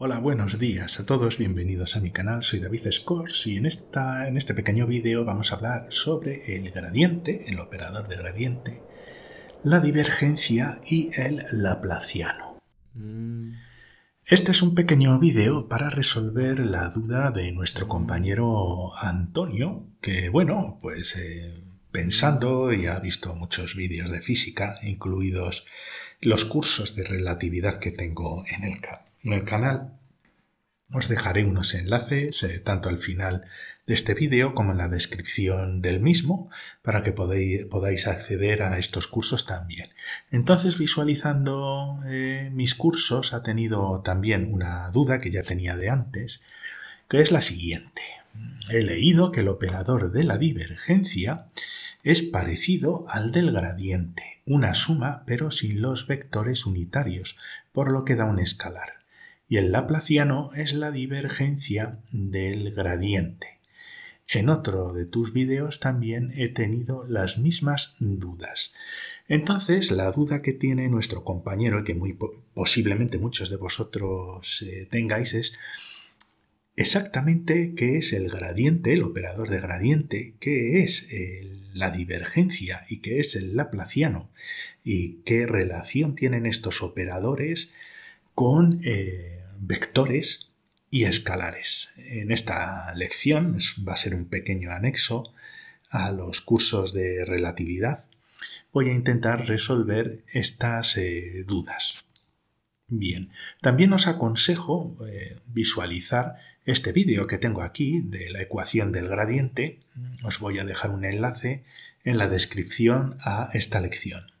Hola, buenos días a todos, bienvenidos a mi canal, soy David Scores y en, esta, en este pequeño vídeo vamos a hablar sobre el gradiente, el operador de gradiente, la divergencia y el laplaciano. Mm. Este es un pequeño vídeo para resolver la duda de nuestro compañero Antonio, que bueno, pues eh, pensando y ha visto muchos vídeos de física, incluidos los cursos de relatividad que tengo en el canal en el canal. Os dejaré unos enlaces eh, tanto al final de este vídeo como en la descripción del mismo para que podéis, podáis acceder a estos cursos también. Entonces visualizando eh, mis cursos ha tenido también una duda que ya tenía de antes que es la siguiente. He leído que el operador de la divergencia es parecido al del gradiente, una suma pero sin los vectores unitarios, por lo que da un escalar y el laplaciano es la divergencia del gradiente. En otro de tus videos también he tenido las mismas dudas. Entonces, la duda que tiene nuestro compañero y que muy posiblemente muchos de vosotros eh, tengáis es exactamente qué es el gradiente, el operador de gradiente, qué es eh, la divergencia y qué es el laplaciano y qué relación tienen estos operadores con eh, vectores y escalares. En esta lección va a ser un pequeño anexo a los cursos de relatividad. Voy a intentar resolver estas eh, dudas. Bien, también os aconsejo eh, visualizar este vídeo que tengo aquí de la ecuación del gradiente. Os voy a dejar un enlace en la descripción a esta lección.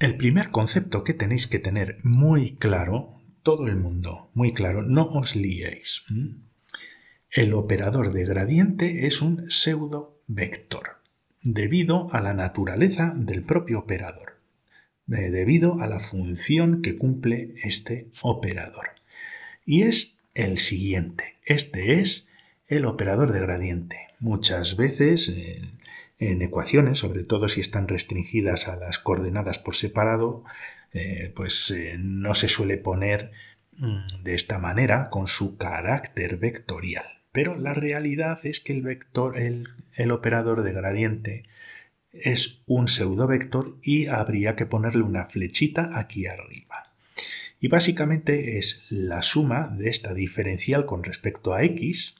El primer concepto que tenéis que tener muy claro, todo el mundo, muy claro, no os liéis. El operador de gradiente es un pseudo vector, debido a la naturaleza del propio operador, debido a la función que cumple este operador. Y es el siguiente, este es el operador de gradiente. Muchas veces eh, en ecuaciones, sobre todo si están restringidas a las coordenadas por separado, eh, pues eh, no se suele poner mm, de esta manera con su carácter vectorial. Pero la realidad es que el vector, el, el operador de gradiente es un pseudovector y habría que ponerle una flechita aquí arriba. Y básicamente es la suma de esta diferencial con respecto a x,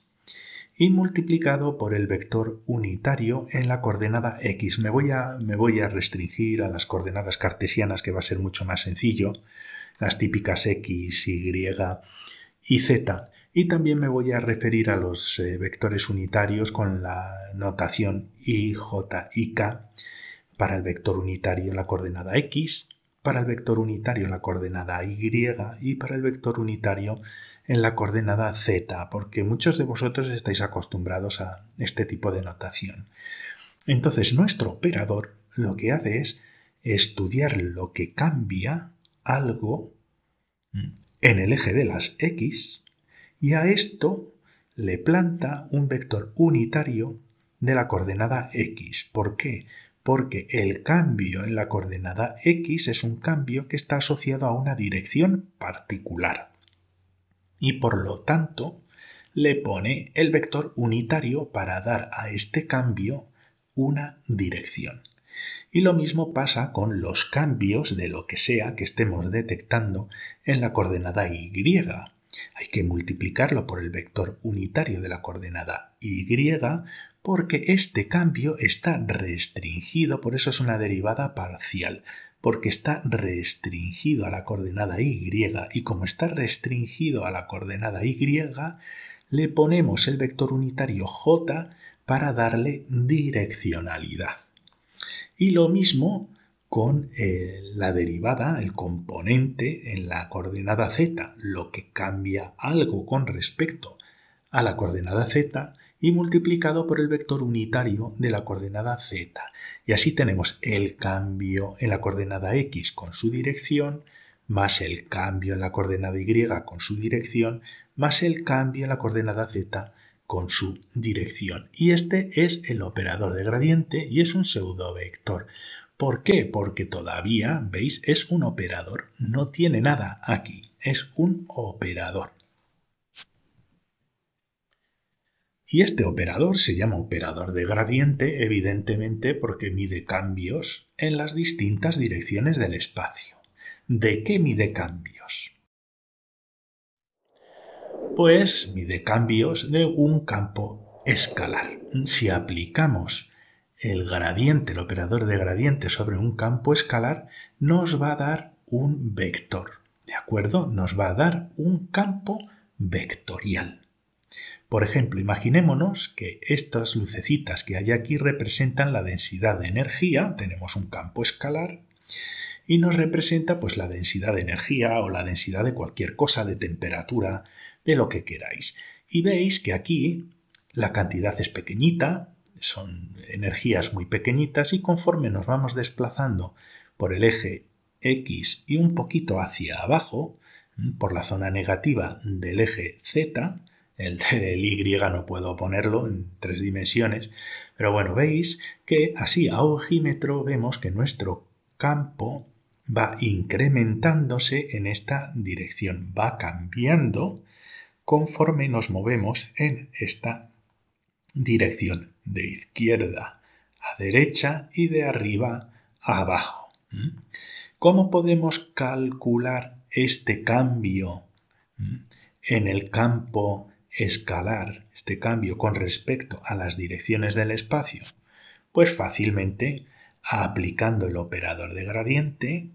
y multiplicado por el vector unitario en la coordenada x. Me voy a, me voy a restringir a las coordenadas cartesianas que va a ser mucho más sencillo, las típicas x, y y z. Y también me voy a referir a los eh, vectores unitarios con la notación i, j y k para el vector unitario en la coordenada x para el vector unitario en la coordenada y y para el vector unitario en la coordenada z, porque muchos de vosotros estáis acostumbrados a este tipo de notación. Entonces nuestro operador lo que hace es estudiar lo que cambia algo en el eje de las x y a esto le planta un vector unitario de la coordenada x. ¿Por qué? porque el cambio en la coordenada x es un cambio que está asociado a una dirección particular. Y por lo tanto, le pone el vector unitario para dar a este cambio una dirección. Y lo mismo pasa con los cambios de lo que sea que estemos detectando en la coordenada y. Hay que multiplicarlo por el vector unitario de la coordenada y porque este cambio está restringido, por eso es una derivada parcial, porque está restringido a la coordenada y, y como está restringido a la coordenada y, le ponemos el vector unitario j para darle direccionalidad. Y lo mismo con eh, la derivada, el componente en la coordenada z. Lo que cambia algo con respecto a la coordenada z y multiplicado por el vector unitario de la coordenada z. Y así tenemos el cambio en la coordenada x con su dirección, más el cambio en la coordenada y con su dirección, más el cambio en la coordenada z con su dirección. Y este es el operador de gradiente y es un pseudovector. ¿Por qué? Porque todavía, veis, es un operador, no tiene nada aquí, es un operador. Y este operador se llama operador de gradiente evidentemente porque mide cambios en las distintas direcciones del espacio. ¿De qué mide cambios? Pues mide cambios de un campo escalar. Si aplicamos el gradiente, el operador de gradiente sobre un campo escalar, nos va a dar un vector. ¿De acuerdo? Nos va a dar un campo vectorial. Por ejemplo, imaginémonos que estas lucecitas que hay aquí representan la densidad de energía, tenemos un campo escalar, y nos representa pues la densidad de energía o la densidad de cualquier cosa, de temperatura, de lo que queráis. Y veis que aquí la cantidad es pequeñita, son energías muy pequeñitas y conforme nos vamos desplazando por el eje X y un poquito hacia abajo, por la zona negativa del eje Z, el del Y no puedo ponerlo en tres dimensiones, pero bueno, veis que así a ojímetro vemos que nuestro campo va incrementándose en esta dirección, va cambiando conforme nos movemos en esta dirección, de izquierda a derecha y de arriba a abajo. ¿Mm? ¿Cómo podemos calcular este cambio ¿Mm? en el campo escalar este cambio con respecto a las direcciones del espacio? Pues fácilmente aplicando el operador de gradiente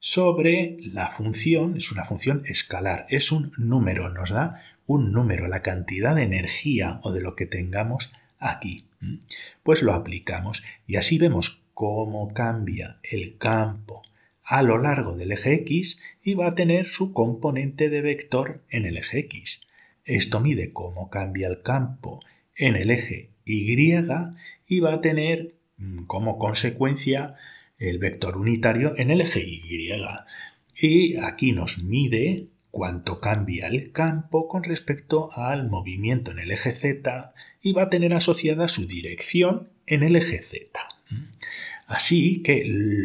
sobre la función, es una función escalar, es un número, nos da un número, la cantidad de energía o de lo que tengamos aquí. Pues lo aplicamos y así vemos cómo cambia el campo a lo largo del eje X y va a tener su componente de vector en el eje X. Esto mide cómo cambia el campo en el eje Y y va a tener mm, como consecuencia el vector unitario en el eje Y. Y aquí nos mide cuánto cambia el campo con respecto al movimiento en el eje Z y va a tener asociada su dirección en el eje Z. Así que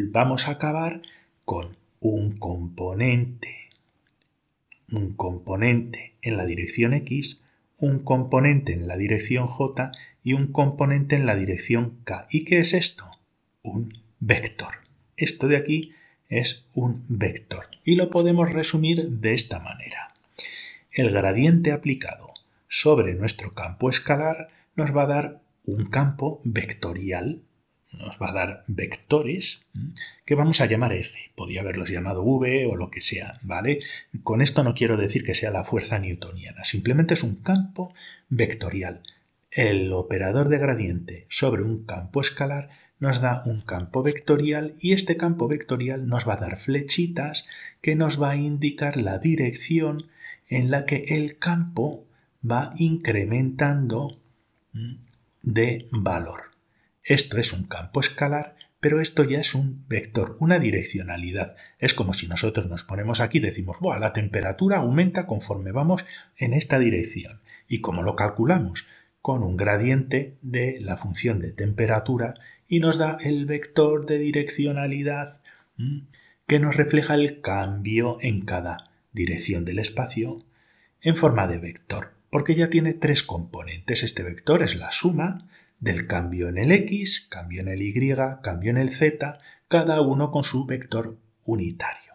vamos a acabar con un componente un componente en la dirección X, un componente en la dirección J y un componente en la dirección K. ¿Y qué es esto? Un vector. Esto de aquí es un vector y lo podemos resumir de esta manera. El gradiente aplicado sobre nuestro campo escalar nos va a dar un campo vectorial nos va a dar vectores que vamos a llamar F. podría haberlos llamado V o lo que sea, ¿vale? Con esto no quiero decir que sea la fuerza newtoniana, simplemente es un campo vectorial. El operador de gradiente sobre un campo escalar nos da un campo vectorial y este campo vectorial nos va a dar flechitas que nos va a indicar la dirección en la que el campo va incrementando de valor. Esto es un campo escalar, pero esto ya es un vector, una direccionalidad. Es como si nosotros nos ponemos aquí y decimos, la temperatura aumenta conforme vamos en esta dirección. ¿Y cómo lo calculamos? Con un gradiente de la función de temperatura y nos da el vector de direccionalidad que nos refleja el cambio en cada dirección del espacio en forma de vector, porque ya tiene tres componentes. Este vector es la suma del cambio en el X, cambio en el Y, cambio en el Z, cada uno con su vector unitario.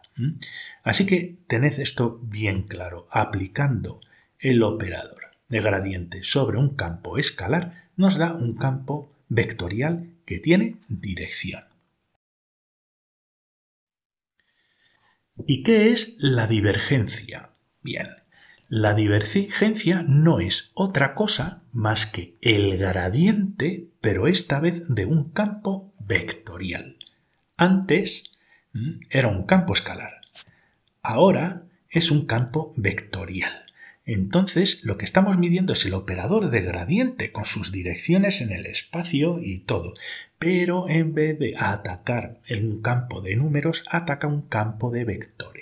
Así que tened esto bien claro, aplicando el operador de gradiente sobre un campo escalar nos da un campo vectorial que tiene dirección. ¿Y qué es la divergencia? Bien, la divergencia no es otra cosa más que el gradiente, pero esta vez de un campo vectorial. Antes mm, era un campo escalar. Ahora es un campo vectorial. Entonces, lo que estamos midiendo es el operador de gradiente con sus direcciones en el espacio y todo. Pero en vez de atacar en un campo de números, ataca un campo de vectores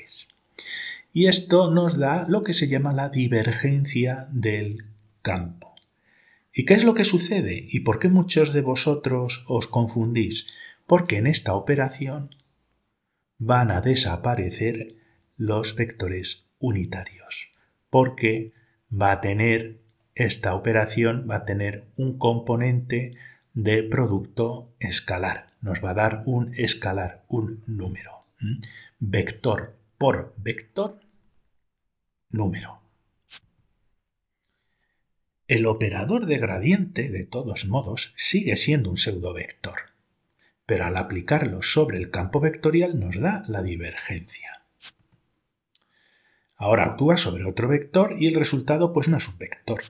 y esto nos da lo que se llama la divergencia del campo. ¿Y qué es lo que sucede? ¿Y por qué muchos de vosotros os confundís? Porque en esta operación van a desaparecer los vectores unitarios, porque va a tener esta operación, va a tener un componente de producto escalar, nos va a dar un escalar, un número. Vector por vector número. El operador de gradiente, de todos modos, sigue siendo un pseudovector, pero al aplicarlo sobre el campo vectorial nos da la divergencia. Ahora actúa sobre otro vector y el resultado pues no es un vector.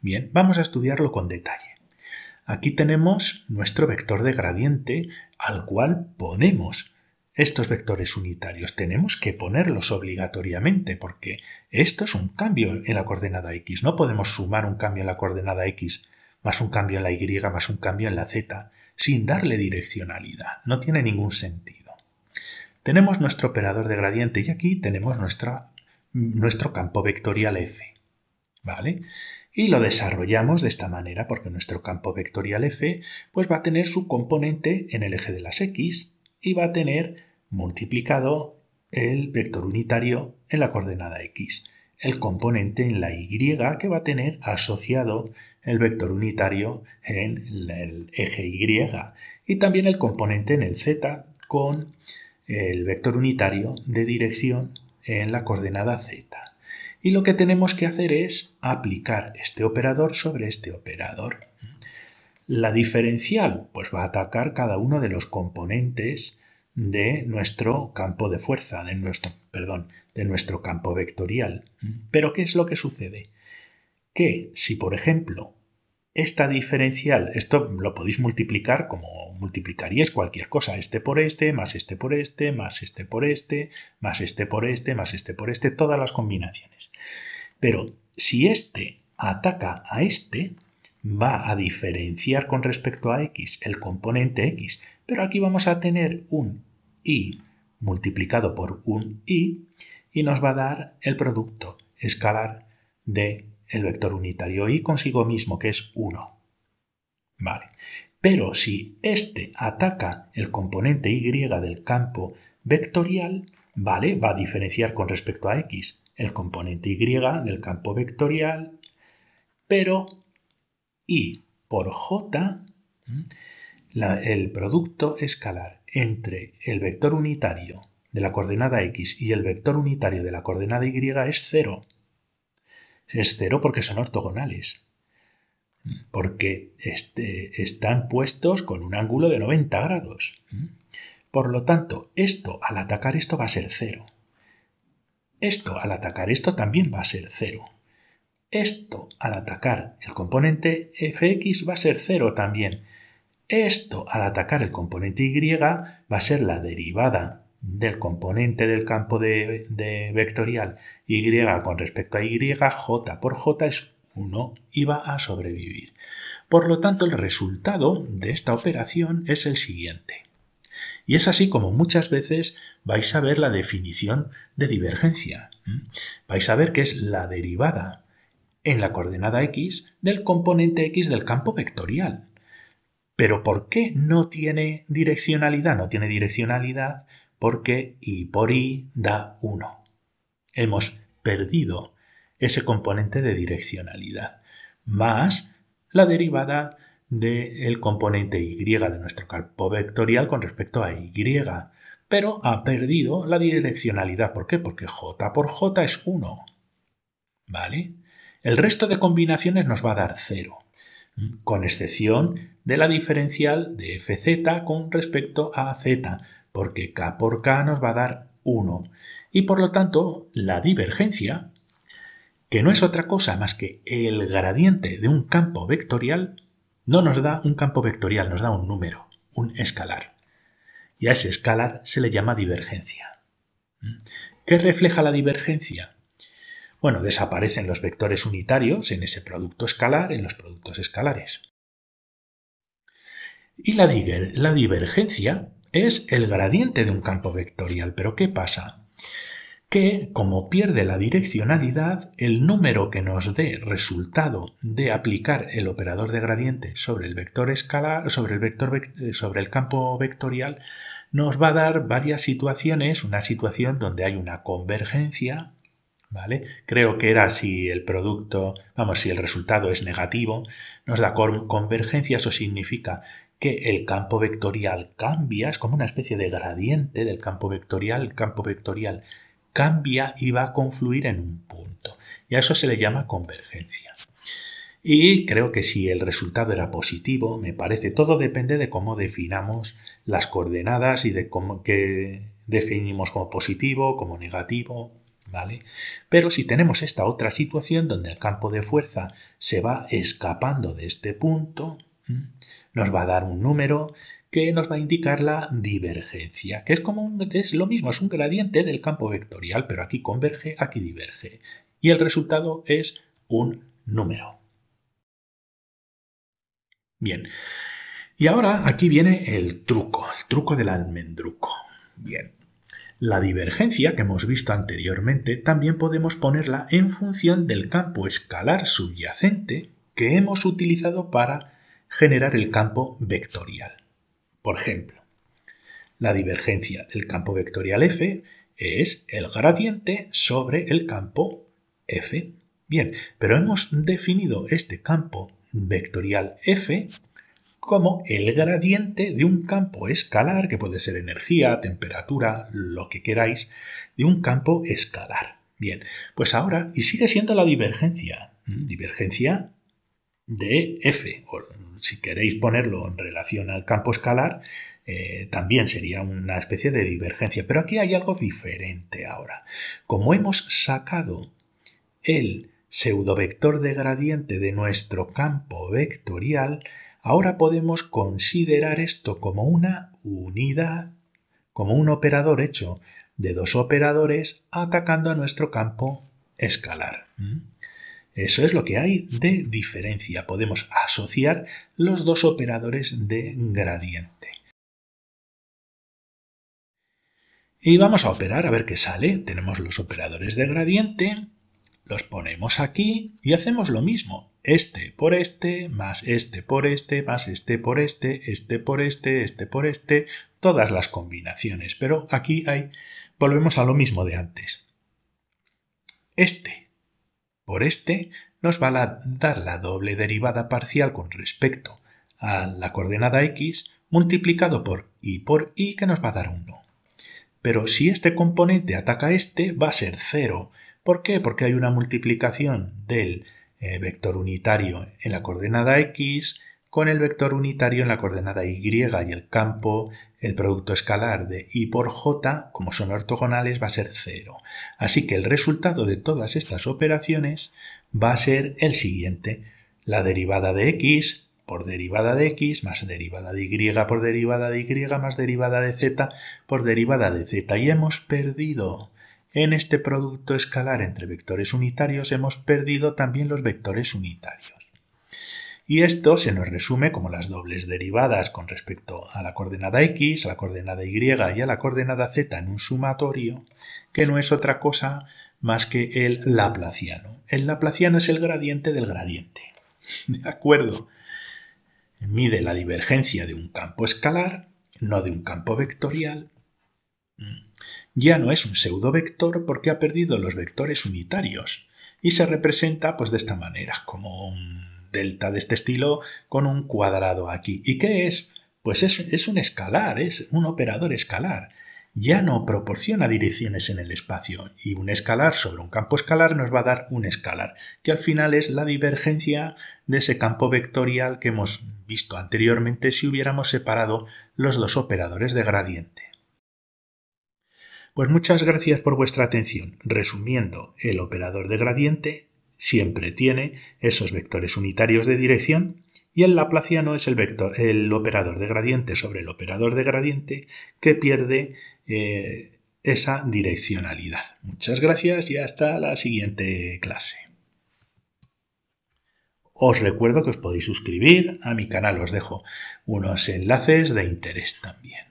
Bien, vamos a estudiarlo con detalle. Aquí tenemos nuestro vector de gradiente al cual ponemos estos vectores unitarios tenemos que ponerlos obligatoriamente porque esto es un cambio en la coordenada x. No podemos sumar un cambio en la coordenada x más un cambio en la y más un cambio en la z sin darle direccionalidad. No tiene ningún sentido. Tenemos nuestro operador de gradiente y aquí tenemos nuestro campo vectorial f. ¿Vale? Y lo desarrollamos de esta manera porque nuestro campo vectorial f pues, va a tener su componente en el eje de las x y va a tener multiplicado el vector unitario en la coordenada x, el componente en la y que va a tener asociado el vector unitario en el eje y y también el componente en el z con el vector unitario de dirección en la coordenada z. Y lo que tenemos que hacer es aplicar este operador sobre este operador. La diferencial, pues va a atacar cada uno de los componentes de nuestro campo de fuerza, de nuestro, perdón, de nuestro campo vectorial. Pero ¿qué es lo que sucede? Que si, por ejemplo, esta diferencial, esto lo podéis multiplicar como multiplicaríais cualquier cosa, este por este, más este por este, más este por este, más este por este, más este por este, todas las combinaciones. Pero si este ataca a este, va a diferenciar con respecto a x el componente x, pero aquí vamos a tener un y multiplicado por un i y nos va a dar el producto escalar de el vector unitario y consigo mismo, que es 1. Vale. Pero si este ataca el componente y del campo vectorial, vale, va a diferenciar con respecto a x el componente y del campo vectorial, pero y por j el producto escalar entre el vector unitario de la coordenada x y el vector unitario de la coordenada y es cero. Es cero porque son ortogonales, porque este, están puestos con un ángulo de 90 grados. Por lo tanto, esto al atacar esto va a ser cero. Esto al atacar esto también va a ser cero. Esto, al atacar el componente fx, va a ser 0 también. Esto, al atacar el componente y, va a ser la derivada del componente del campo de, vectorial y con respecto a y, j por j es 1 y va a sobrevivir. Por lo tanto, el resultado de esta operación es el siguiente. Y es así como muchas veces vais a ver la definición de divergencia. ¿Mm? Vais a ver que es la derivada en la coordenada x del componente x del campo vectorial. Pero ¿por qué no tiene direccionalidad? No tiene direccionalidad porque y por y da 1. Hemos perdido ese componente de direccionalidad, más la derivada del componente y de nuestro campo vectorial con respecto a y, pero ha perdido la direccionalidad. ¿Por qué? Porque j por j es 1. ¿Vale? El resto de combinaciones nos va a dar 0, con excepción de la diferencial de fz con respecto a z, porque k por k nos va a dar 1. Y por lo tanto, la divergencia, que no es otra cosa más que el gradiente de un campo vectorial, no nos da un campo vectorial, nos da un número, un escalar. Y a ese escalar se le llama divergencia. ¿Mm? ¿Qué refleja la divergencia? Bueno, desaparecen los vectores unitarios en ese producto escalar, en los productos escalares. Y la, divergencia es el gradiente de un campo vectorial. Pero ¿qué pasa? que como pierde la direccionalidad, el número que nos dé resultado de aplicar el operador de gradiente sobre el vector escalar, sobre el vector eh, sobre el campo vectorial nos va a dar varias situaciones, una situación donde hay una convergencia Creo que era si el producto, vamos, si el resultado es negativo, nos da convergencia, eso significa que el campo vectorial cambia, es como una especie de gradiente del campo vectorial, el campo vectorial cambia y va a confluir en un punto. Y a eso se le llama convergencia. Y creo que si el resultado era positivo, me parece, todo depende de cómo definamos las coordenadas y de cómo que definimos como positivo, como negativo, ¿vale? Pero si tenemos esta otra situación donde el campo de fuerza se va escapando de este punto, nos va a dar un número que nos va a indicar la divergencia, que es como es lo mismo, es un gradiente del campo vectorial, pero aquí converge, aquí diverge. Y el resultado es un número. Bien. Y ahora aquí viene el truco, el truco del almendruco. Bien. La divergencia que hemos visto anteriormente también podemos ponerla en función del campo escalar subyacente que hemos utilizado para generar el campo vectorial. Por ejemplo, la divergencia del campo vectorial f es el gradiente sobre el campo f. Bien, pero hemos definido este campo vectorial f como el gradiente de un campo escalar, que puede ser energía, temperatura, lo que queráis, de un campo escalar. Bien, pues ahora, y sigue siendo la divergencia, divergencia de F, o si queréis ponerlo en relación al campo escalar, eh, también sería una especie de divergencia, pero aquí hay algo diferente ahora. Como hemos sacado el pseudovector de gradiente de nuestro campo vectorial, Ahora podemos considerar esto como una unidad, como un operador hecho de dos operadores atacando a nuestro campo escalar. Eso es lo que hay de diferencia. Podemos asociar los dos operadores de gradiente. Y vamos a operar a ver qué sale. Tenemos los operadores de gradiente los ponemos aquí y hacemos lo mismo. Este por este, más este por este, más este por este, este por este, este por este, todas las combinaciones. Pero aquí hay, volvemos a lo mismo de antes. Este por este nos va a dar la doble derivada parcial con respecto a la coordenada x multiplicado por y por y que nos va a dar 1. Pero si este componente ataca a este, va a ser 0. ¿Por qué? Porque hay una multiplicación del eh, vector unitario en la coordenada x con el vector unitario en la coordenada y y el campo, el producto escalar de y por j, como son ortogonales, va a ser 0. Así que el resultado de todas estas operaciones va a ser el siguiente. La derivada de x por derivada de x, más derivada de y por derivada de y, más derivada de z por derivada de z. Y hemos perdido en este producto escalar entre vectores unitarios hemos perdido también los vectores unitarios. Y esto se nos resume como las dobles derivadas con respecto a la coordenada x, a la coordenada y y a la coordenada z en un sumatorio, que no es otra cosa más que el laplaciano. El laplaciano es el gradiente del gradiente. ¿De acuerdo? Mide la divergencia de un campo escalar, no de un campo vectorial, mm. Ya no es un pseudovector porque ha perdido los vectores unitarios y se representa pues de esta manera, como un delta de este estilo con un cuadrado aquí. ¿Y qué es? Pues es, es un escalar, es un operador escalar ya no proporciona direcciones en el espacio y un escalar sobre un campo escalar nos va a dar un escalar, que al final es la divergencia de ese campo vectorial que hemos visto anteriormente si hubiéramos separado los dos operadores de gradiente. Pues muchas gracias por vuestra atención. Resumiendo, el operador de gradiente siempre tiene esos vectores unitarios de dirección y el laplaciano es el, vector, el operador de gradiente sobre el operador de gradiente que pierde eh, esa direccionalidad. Muchas gracias y hasta la siguiente clase. Os recuerdo que os podéis suscribir a mi canal, os dejo unos enlaces de interés también.